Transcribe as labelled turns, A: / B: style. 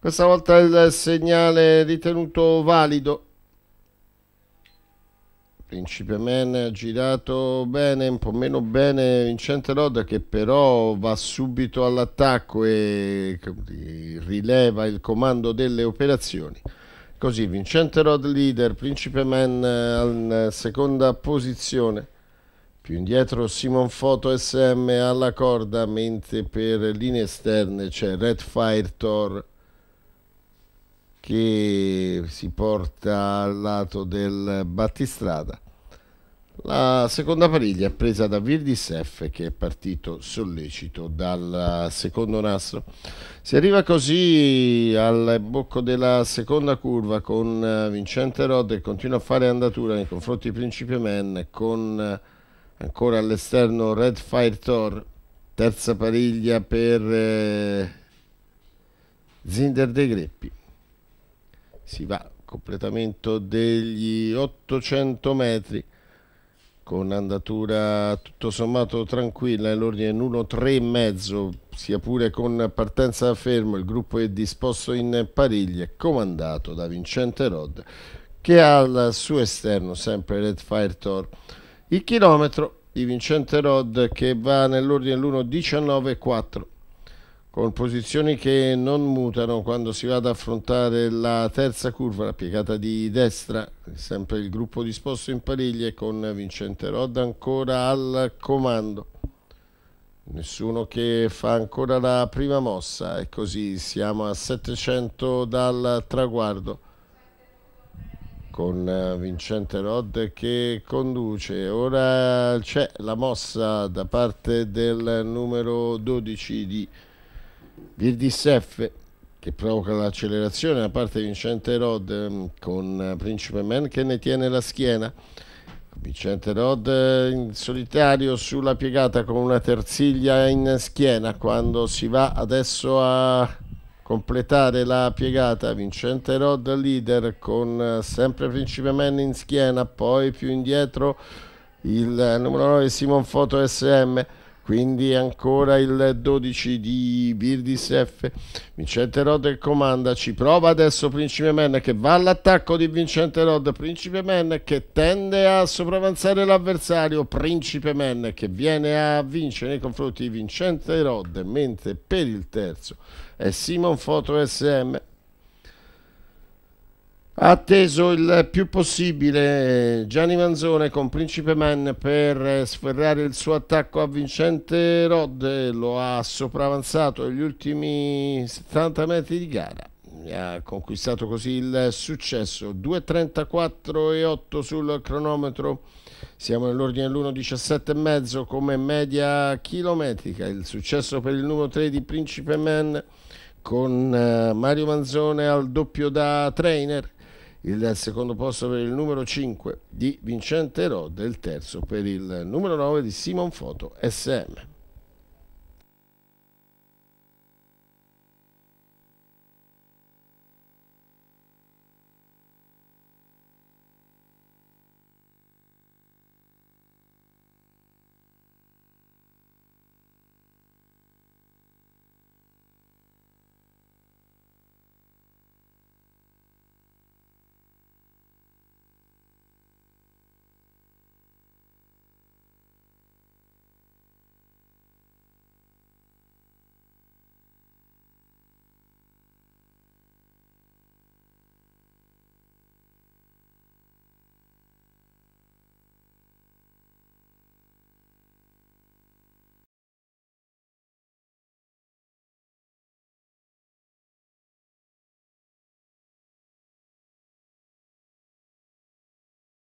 A: Questa volta il segnale ritenuto valido. Principe Man ha girato bene, un po' meno bene Vincente Rod che però va subito all'attacco e rileva il comando delle operazioni. Così Vincente Rod leader, Principe Man in seconda posizione. Più indietro Simon Foto SM alla corda, mentre per linee esterne c'è Red Fire Tor che si porta al lato del battistrada. La seconda pariglia è presa da Virdis F che è partito sollecito dal secondo nastro. Si arriva così al bocco della seconda curva con eh, Vincente Rod e continua a fare andatura nei confronti di Principe Man con eh, ancora all'esterno Red Fire Thor. Terza pariglia per eh, Zinder De Greppi si va a completamento degli 800 metri con andatura tutto sommato tranquilla nell'ordine 1-3,5 sia pure con partenza da fermo il gruppo è disposto in pariglie comandato da Vincente Rod che ha al suo esterno sempre Red Fire Tor il chilometro di Vincente Rod che va nell'ordine dell'1-19,4 con posizioni che non mutano quando si va ad affrontare la terza curva, la piegata di destra, sempre il gruppo disposto in pariglie con Vincente Rod ancora al comando. Nessuno che fa ancora la prima mossa e così siamo a 700 dal traguardo con Vincente Rod che conduce. Ora c'è la mossa da parte del numero 12 di il dissef che provoca l'accelerazione da parte di Vincente Rod ehm, con eh, Principe Man che ne tiene la schiena. Vincente Rod eh, in solitario sulla piegata con una terziglia in schiena quando si va adesso a completare la piegata Vincente Rod leader con eh, sempre Principe Man in schiena poi più indietro il numero 9 Simon Foto SM quindi ancora il 12 di Birdis F. Vincente Rod comanda, ci prova adesso Principe Men che va all'attacco di Vincente Rod. Principe Men che tende a sopravanzare l'avversario. Principe Men che viene a vincere nei confronti di Vincente Rod. Mentre per il terzo è Simon Foto SM Atteso il più possibile Gianni Manzone con Principe Man per sferrare il suo attacco a Vincente Rod, lo ha sopravanzato negli ultimi 70 metri di gara ha conquistato così il successo 2.34 e 8 sul cronometro siamo nell'ordine dell'1.17 e mezzo come media chilometrica il successo per il numero 3 di Principe Man con eh, Mario Manzone al doppio da trainer il secondo posto per il numero 5 di Vincente Rod e il terzo per il numero 9 di Simon Foto SM.